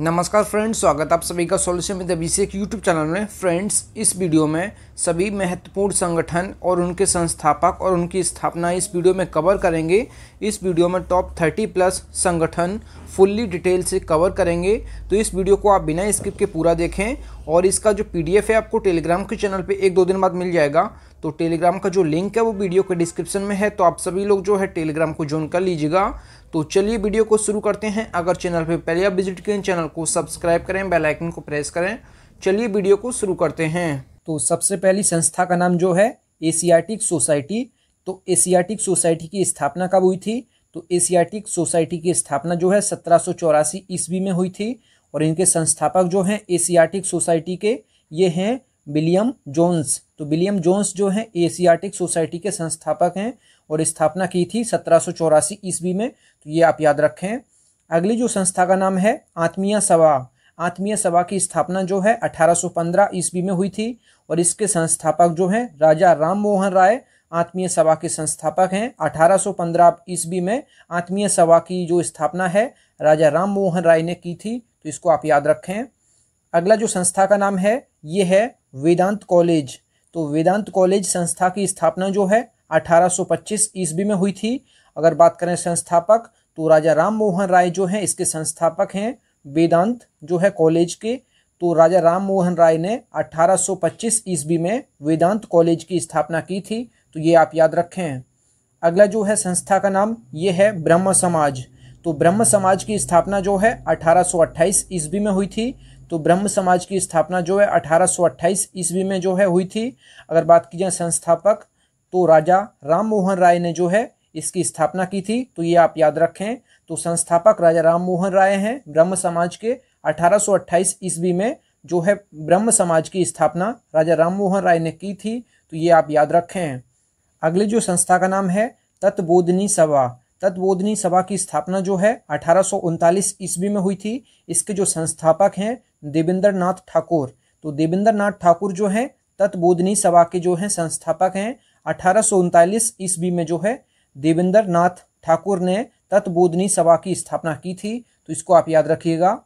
नमस्कार फ्रेंड्स स्वागत आप सभी का solution with Abhishek YouTube channel में फ्रेंड्स इस वीडियो में सभी महत्वपूर्ण संगठन और उनके संस्थापक और उनकी स्थापना इस वीडियो में कवर करेंगे इस वीडियो में टॉप 30 प्लस संगठन फुल्ली डिटेल से कवर करेंगे तो इस वीडियो को आप बिना स्किप के पूरा देखें और इसका जो पी है आपको टेलीग्राम के चैनल पर एक दो दिन बाद मिल जाएगा तो टेलीग्राम का जो लिंक है वो वीडियो के डिस्क्रिप्शन में है तो आप सभी लोग जो है टेलीग्राम को ज्वाइन कर लीजिएगा तो चलिए वीडियो को शुरू करते हैं अगर चैनल पर पहले आप विजिट करें चैनल को सब्सक्राइब करें बेल आइकन को प्रेस करें चलिए वीडियो को शुरू करते हैं तो सबसे पहली संस्था का नाम जो है एशियाटिक सोसाइटी तो एशियाटिक सोसाइटी की स्थापना कब हुई थी तो एशियाटिक सोसाइटी की स्थापना जो है सत्रह ईस्वी में हुई थी और इनके संस्थापक जो हैं एशियाटिक सोसाइटी के ये हैं विलियम जोन्स तो विलियम जोन्स जो हैं एशियाटिक सोसाइटी के संस्थापक हैं और स्थापना की थी सत्रह ईस्वी में तो ये आप याद रखें अगली जो संस्था का नाम है आत्मीय सभा आत्मीय सभा की स्थापना जो है 1815 ईस्वी में हुई थी और इसके संस्थापक जो हैं राजा राम मोहन राय आत्मीय सभा के संस्थापक हैं 1815 ईस्वी में आत्मीय सभा की जो स्थापना है राजा राम मोहन राय ने की थी तो इसको आप याद रखें अगला जो संस्था का नाम है ये है वेदांत कॉलेज तो वेदांत कॉलेज संस्था की स्थापना जो है 1825 ईस्वी में हुई थी अगर बात करें संस्थापक तो राजा राम मोहन राय जो हैं इसके संस्थापक हैं वेदांत जो है कॉलेज के तो राजा राम मोहन राय ने 1825 ईस्वी में वेदांत कॉलेज की स्थापना की थी तो ये आप याद रखें अगला जो है संस्था का नाम ये है ब्रह्म समाज तो ब्रह्म समाज की स्थापना जो है 1828 ईस्वी में हुई थी तो ब्रह्म समाज की स्थापना जो है 1828 ईस्वी में जो है हुई थी अगर बात की जाए संस्थापक तो राजा राम मोहन राय ने जो है इसकी स्थापना की थी तो ये आप याद रखें तो संस्थापक राजा राम मोहन राय हैं ब्रह्म समाज के 1828 ईस्वी में जो है ब्रह्म समाज की स्थापना राजा राम मोहन राय ने की थी तो ये आप याद रखें अगली जो संस्था का नाम है तत्बोधनी सभा तत्बोधनी सभा की स्थापना जो है अठारह ईस्वी में हुई थी इसके जो संस्थापक हैं देवेंद्र नाथ ठाकुर तो देवेंद्र नाथ ठाकुर जो हैं तत्बोधनी सभा के जो हैं संस्थापक हैं अठारह ईस्वी में जो है देवेंद्र नाथ ठाकुर ने तत्बोधनी सभा की स्थापना की थी तो इसको आप याद रखिएगा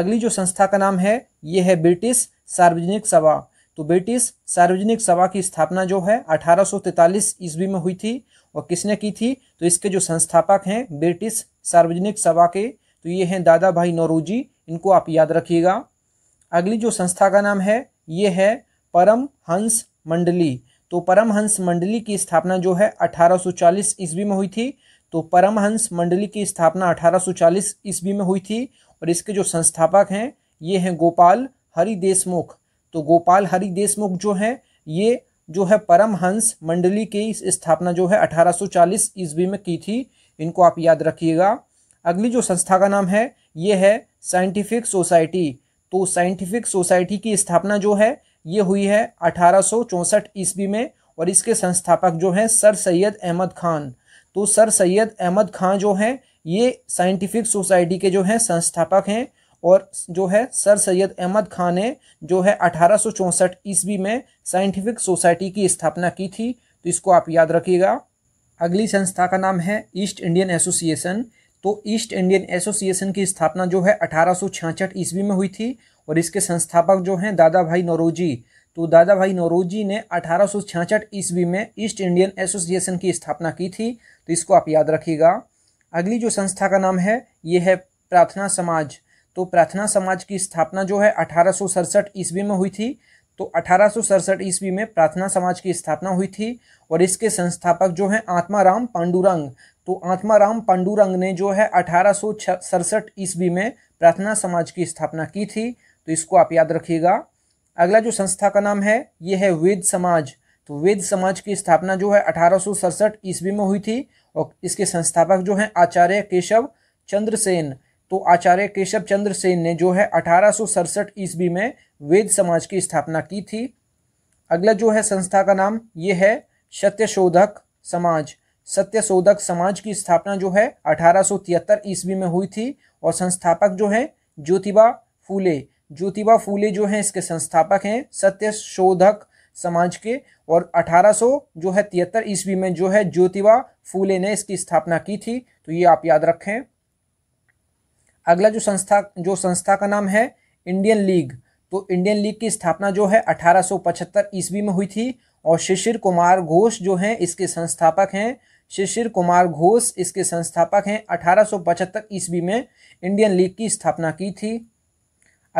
अगली जो संस्था का नाम है ये है ब्रिटिश सार्वजनिक सभा तो ब्रिटिश सार्वजनिक सभा की स्थापना जो है 1843 ईस्वी में हुई थी और किसने की थी तो इसके जो संस्थापक हैं ब्रिटिश सार्वजनिक सभा के तो ये हैं दादा भाई नौरोजी इनको आप याद रखिएगा अगली जो संस्था का नाम है ये है परम हंस मंडली तो परमहंस मंडली की स्थापना जो है 1840 ईस्वी में हुई थी तो परमहंस मंडली की स्थापना 1840 ईस्वी में हुई थी और इसके जो संस्थापक हैं ये हैं गोपाल हरि देशमुख तो गोपाल हरि देशमुख जो हैं ये जो है परमहंस मंडली की स्थापना जो है 1840 ईस्वी में की थी इनको आप याद रखिएगा अगली जो संस्था का नाम है ये है साइंटिफिक सोसाइटी तो साइंटिफिक सोसाइटी की स्थापना जो है ये हुई है अठारह ईस्वी में और इसके संस्थापक जो हैं सर सैयद अहमद खान तो सर सैयद अहमद खान जो हैं ये साइंटिफिक सोसाइटी के जो हैं संस्थापक हैं और जो है सर सैयद अहमद खान ने जो है अठारह ईस्वी में साइंटिफिक सोसाइटी की स्थापना की थी तो इसको आप याद रखिएगा अगली संस्था का नाम है ईस्ट इंडियन एसोसिएशन तो ईस्ट इंडियन एसोसिएशन की स्थापना जो है अठारह ईस्वी में हुई थी और इसके संस्थापक जो हैं दादा भाई नौरोजी तो दादा भाई नौरोजी ने अठारह ईस्वी में ईस्ट इंडियन एसोसिएशन की स्थापना की थी तो इसको आप याद रखिएगा अगली जो संस्था का नाम है ये है प्रार्थना समाज तो प्रार्थना समाज की स्थापना जो है अठारह ईस्वी में हुई थी तो अठारह ईस्वी में प्रार्थना समाज की स्थापना हुई थी और इसके संस्थापक जो हैं आत्माराम पांडुरंग तो आत्माराम पांडुरंग ने जो है अठारह ईस्वी में प्रार्थना समाज की स्थापना की थी तो इसको आप याद रखिएगा अगला जो संस्था का नाम है ये है वेद समाज तो वेद समाज की स्थापना जो है अठारह ईस्वी में हुई थी और इसके संस्थापक जो हैं आचार्य केशव चंद्रसेन तो आचार्य केशव चंद्र सेन ने जो है अठारह ईस्वी में वेद समाज की स्थापना की थी अगला जो है संस्था का नाम ये है सत्यशोधक समाज सत्य शोधक समाज की स्थापना जो है 1873 ईस्वी में हुई थी और संस्थापक जो है ज्योतिबा फूले ज्योतिबा फूले जो है इसके संस्थापक हैं सत्य शोधक समाज के और 1800 जो है तिहत्तर ईस्वी में जो है ज्योतिबा फूले ने इसकी स्थापना की थी तो ये आप याद रखें अगला जो संस्था जो संस्था का नाम है इंडियन लीग तो इंडियन लीग की स्थापना जो है 1875 ईस्वी में हुई थी और शिशिर कुमार घोष जो हैं इसके संस्थापक हैं शिशिर कुमार घोष इसके संस्थापक हैं 1875 ईस्वी में इंडियन लीग की स्थापना की थी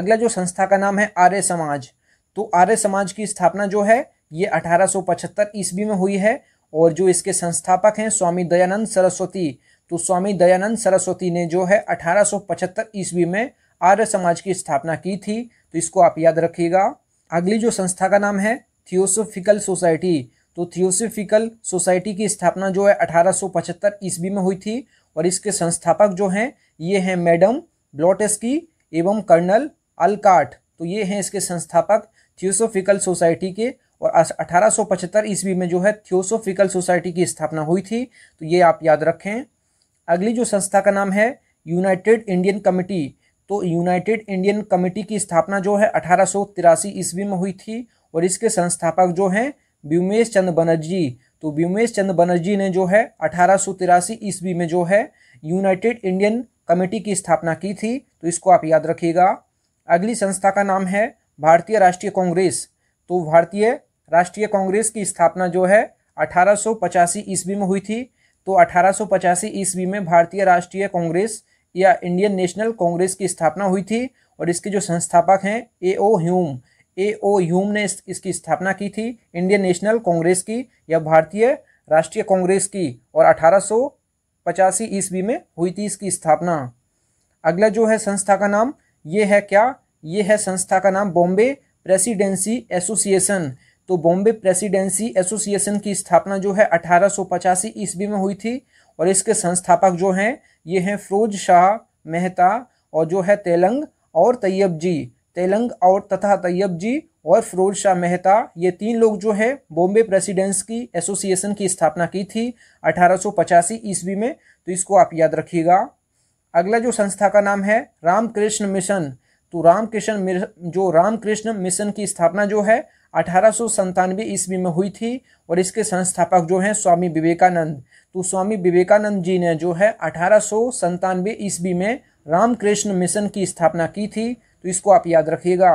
अगला जो संस्था का नाम है आर्य समाज तो आर्य समाज की स्थापना जो है ये 1875 ईस्वी में हुई है और जो इसके संस्थापक हैं स्वामी दयानंद सरस्वती तो स्वामी दयानंद सरस्वती ने जो है 1875 ईस्वी में आर्य समाज की स्थापना की थी तो इसको आप याद रखिएगा अगली जो संस्था का नाम है थियोसोफिकल सोसाइटी तो थियोसोफिकल सोसाइटी की स्थापना जो है 1875 ईस्वी में हुई थी और इसके संस्थापक जो हैं ये हैं मैडम ब्लॉटेस्की एवं कर्नल अलकाट तो ये हैं इसके संस्थापक थियोसोफिकल सोसाइटी के और 1875 ईस्वी में जो है थियोसोफिकल सोसाइटी की स्थापना हुई थी तो ये आप याद रखें अगली जो संस्था का नाम है यूनाइटेड इंडियन कमिटी तो यूनाइटेड इंडियन कमिटी की स्थापना जो है अठारह ईस्वी में हुई थी और इसके संस्थापक जो हैं ब्यूमेश चंद बनर्जी तो ब्यूमेश चंद बनर्जी ने जो है अठारह ईस्वी में जो है यूनाइटेड इंडियन कमेटी की स्थापना की थी तो इसको आप याद रखिएगा अगली संस्था का नाम है भारतीय राष्ट्रीय कांग्रेस तो भारतीय राष्ट्रीय कांग्रेस की स्थापना जो है अठारह ईस्वी में हुई थी तो अठारह ईस्वी में भारतीय राष्ट्रीय कांग्रेस या इंडियन नेशनल कांग्रेस की स्थापना हुई थी और इसके जो संस्थापक हैं ए ओ ह्यूम ए ओ ह्यूम ने इसकी स्थापना की थी इंडियन नेशनल कांग्रेस की या भारतीय राष्ट्रीय कांग्रेस की और अठारह ईस्वी में हुई थी इसकी स्थापना अगला जो है संस्था का नाम ये है क्या ये है संस्था का नाम बॉम्बे प्रेसिडेंसी एसोसिएशन तो बॉम्बे प्रेसिडेंसी एसोसिएशन की स्थापना जो है अठारह ईस्वी में हुई थी और इसके संस्थापक जो हैं ये हैं फिरोज शाह मेहता और जो है तेलंग और तैयब जी तेलंग और तथा तैयब जी और फिरोज शाह मेहता ये तीन लोग जो है बॉम्बे प्रेसिडेंस की एसोसिएशन की स्थापना की थी अठारह ईस्वी में तो इसको आप याद रखिएगा अगला जो संस्था का नाम है रामकृष्ण मिशन तो रामकृष्ण जो रामकृष्ण मिशन की स्थापना जो है अठारह ईस्वी में हुई थी और इसके संस्थापक जो हैं स्वामी विवेकानंद तो स्वामी विवेकानंद जी ने जो है अठारह ईस्वी में रामकृष्ण मिशन की स्थापना की थी तो इसको आप याद रखिएगा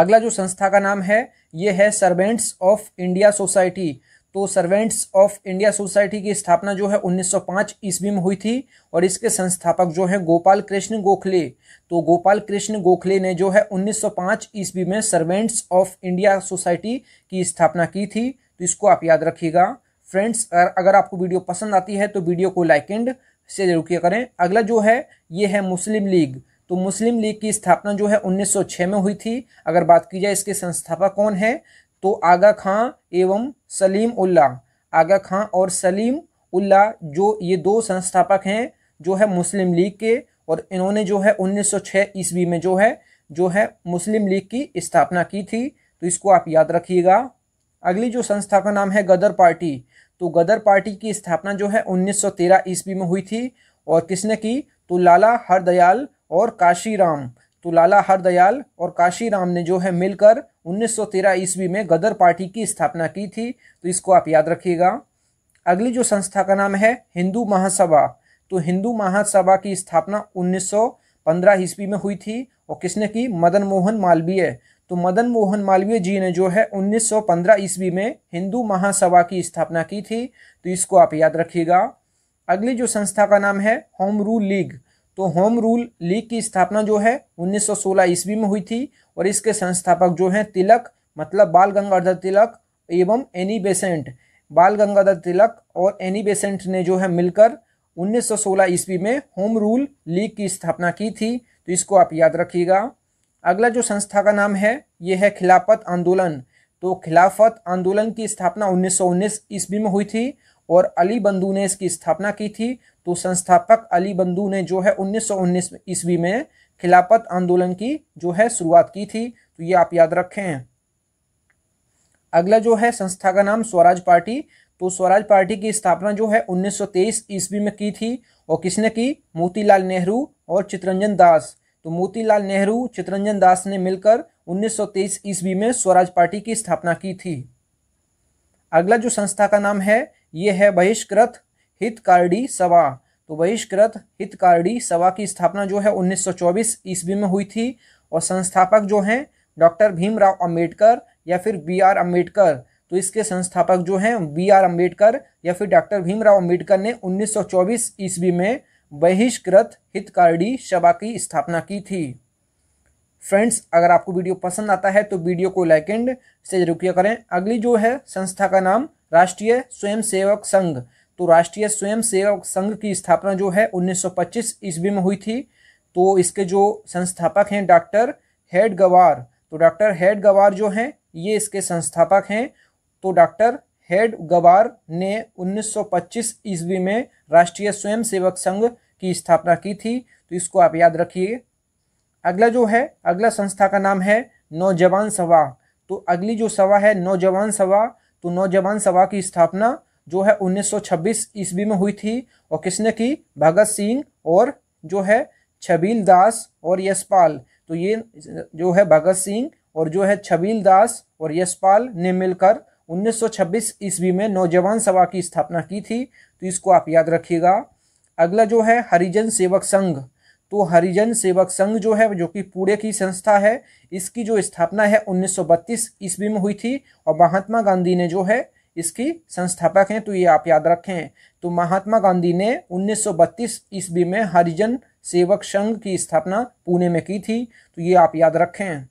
अगला जो संस्था का नाम है ये है सर्वेंट्स ऑफ इंडिया सोसाइटी तो सर्वेंट्स ऑफ इंडिया सोसाइटी की स्थापना जो है 1905 ईस्वी में हुई थी और इसके संस्थापक जो है गोपाल कृष्ण गोखले तो गोपाल कृष्ण गोखले ने जो है 1905 ईस्वी में सर्वेंट्स ऑफ इंडिया सोसाइटी की स्थापना की थी तो इसको आप याद रखिएगा फ्रेंड्स अगर आपको वीडियो पसंद आती है तो वीडियो को लाइक एंड से जरूर किया करें अगला जो है ये है मुस्लिम लीग तो मुस्लिम लीग की स्थापना जो है 1906 में हुई थी अगर बात की जाए इसके संस्थापक कौन है तो आगा खां एवं सलीम उल्ला आगा खां और सलीम उल्ला जो ये दो संस्थापक हैं जो है मुस्लिम लीग के और इन्होंने जो है 1906 ईस्वी में जो है जो है मुस्लिम लीग की स्थापना की थी तो इसको आप याद रखिएगा अगली जो संस्था का नाम है गदर पार्टी तो गदर पार्टी की स्थापना जो है 1913 ईस्वी में हुई थी और किसने की तो लाला हरदयाल और काशीराम तो लाला हरदयाल और काशीराम ने जो है मिलकर 1913 ईस्वी में गदर पार्टी की स्थापना की थी तो इसको आप याद रखिएगा अगली जो संस्था का नाम है हिंदू महासभा तो हिंदू महासभा की स्थापना 1915 ईस्वी में हुई थी और किसने की मदन मोहन मालवीय तो मदन मोहन मालवीय जी ने जो है 1915 ईस्वी में हिंदू महासभा की स्थापना की थी तो इसको आप याद रखिएगा अगली जो संस्था का नाम है होम रूल लीग तो होम रूल लीग की स्थापना जो है 1916 ईस्वी में हुई थी और इसके संस्थापक जो हैं तिलक मतलब बाल गंगाधर तिलक एवं एनी बेसेंट बाल गंगाधर तिलक और एनी बेसेंट ने जो है मिलकर 1916 ईस्वी में होम रूल लीग की स्थापना की थी तो इसको आप याद रखिएगा अगला जो संस्था का नाम है ये है खिलाफत आंदोलन तो खिलाफत आंदोलन की स्थापना 1919 ईस्वी में हुई थी और अली बंधु ने इसकी स्थापना की थी तो संस्थापक अली बंधु ने जो है 1919 ईस्वी में खिलाफत आंदोलन की जो है शुरुआत की थी तो ये आप याद रखें अगला जो है संस्था का नाम स्वराज पार्टी तो स्वराज पार्टी की स्थापना जो है 1923 ईस्वी में की थी और किसने की मोतीलाल नेहरू और चित्रंजन दास तो मोतीलाल नेहरू चित्रंजन दास ने मिलकर 1923 ईस्वी में स्वराज पार्टी की स्थापना की थी अगला जो संस्था का नाम है ये है बहिष्कृत हितकारी सभा तो बहिष्कृत हितकारी सभा की स्थापना जो है 1924 ईस्वी में हुई थी और संस्थापक जो हैं डॉक्टर भीमराव अंबेडकर या फिर बी आर अम्बेडकर तो इसके संस्थापक जो हैं बी आर अम्बेडकर या फिर डॉक्टर भीमराव अम्बेडकर ने 1924 ईस्वी में बहिष्कृत हितकारी सभा की स्थापना की थी फ्रेंड्स अगर आपको वीडियो पसंद आता है तो वीडियो को लाइक एंड जरूर किया करें अगली जो है संस्था का नाम राष्ट्रीय स्वयंसेवक संघ तो राष्ट्रीय स्वयंसेवक संघ की स्थापना जो है 1925 ईस्वी में हुई थी तो इसके जो संस्थापक हैं डॉक्टर हेड गवार तो डॉक्टर हेड गवार जो हैं ये इसके संस्थापक हैं तो डॉक्टर हेड गवार ने 1925 ईस्वी में राष्ट्रीय स्वयंसेवक संघ की स्थापना की थी तो इसको आप याद रखिए अगला जो है अगला संस्था का नाम है नौजवान सभा तो अगली जो सभा है नौजवान सभा तो नौजवान सभा की स्थापना जो है 1926 ईस्वी में हुई थी और किसने की भगत सिंह और जो है छबील दास और यशपाल तो ये जो है भगत सिंह और जो है छबील दास और यशपाल ने मिलकर 1926 ईस्वी में नौजवान सभा की स्थापना की थी तो इसको आप याद रखिएगा अगला जो है हरिजन सेवक संघ तो हरिजन सेवक संघ जो है जो कि पुणे की संस्था है इसकी जो स्थापना है 1932 ईस्वी में हुई थी और महात्मा गांधी ने जो है इसकी संस्थापक हैं तो ये आप याद रखें तो महात्मा गांधी ने 1932 ईस्वी में हरिजन सेवक संघ की स्थापना पुणे में की थी तो ये आप याद रखें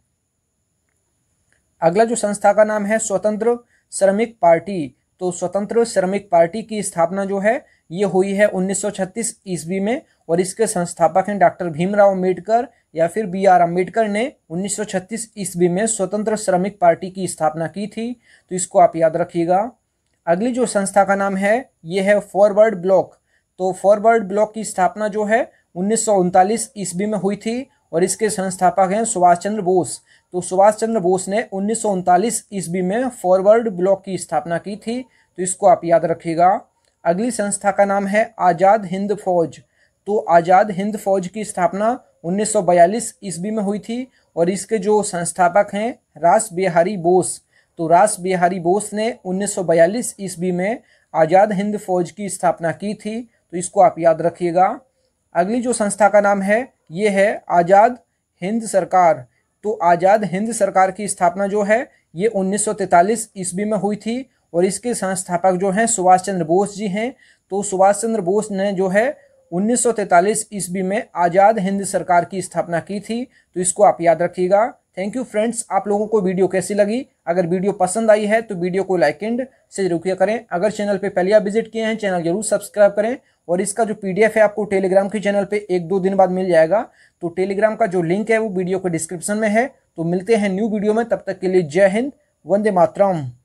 अगला जो संस्था का नाम है स्वतंत्र श्रमिक पार्टी तो स्वतंत्र श्रमिक पार्टी की स्थापना जो है ये हुई है 1936 ईस्वी में और इसके संस्थापक हैं डॉक्टर भीमराव अम्बेडकर या फिर बी आर अम्बेडकर ने 1936 ईस्वी में स्वतंत्र श्रमिक पार्टी की स्थापना की थी तो इसको आप याद रखिएगा अगली जो संस्था का नाम है ये है फॉरवर्ड ब्लॉक तो फॉरवर्ड ब्लॉक की स्थापना जो है उन्नीस ईस्वी में हुई थी और इसके संस्थापक हैं सुभाष चंद्र बोस तो सुभाष चंद्र बोस ने उन्नीस ईस्वी में फॉरवर्ड ब्लॉक की स्थापना की थी तो इसको आप याद रखिएगा अगली संस्था का नाम है आज़ाद हिंद फौज तो आज़ाद हिंद फौज की स्थापना 1942 ईस्वी में हुई थी और इसके जो संस्थापक हैं रास बिहारी बोस तो रास बिहारी बोस ने 1942 ईस्वी में आज़ाद हिंद फौज की स्थापना की थी तो इसको आप याद रखिएगा अगली जो संस्था का नाम है ये है आज़ाद हिंद सरकार तो आज़ाद हिंद सरकार की स्थापना जो है ये 1943 ईस्वी में हुई थी और इसके संस्थापक जो हैं सुभाष चंद्र बोस जी हैं तो सुभाष चंद्र बोस ने जो है 1943 ईस्वी में आज़ाद हिंद सरकार की स्थापना की थी तो इसको आप याद रखिएगा थैंक यू फ्रेंड्स आप लोगों को वीडियो कैसी लगी अगर वीडियो पसंद आई है तो वीडियो को लाइक एंड से जरूर किया करें अगर चैनल पे पहले आप विजिट किए हैं चैनल जरूर सब्सक्राइब करें और इसका जो पीडीएफ है आपको टेलीग्राम के चैनल पे एक दो दिन बाद मिल जाएगा तो टेलीग्राम का जो लिंक है वो वीडियो के डिस्क्रिप्शन में है तो मिलते हैं न्यू वीडियो में तब तक के लिए जय हिंद वंदे मातरम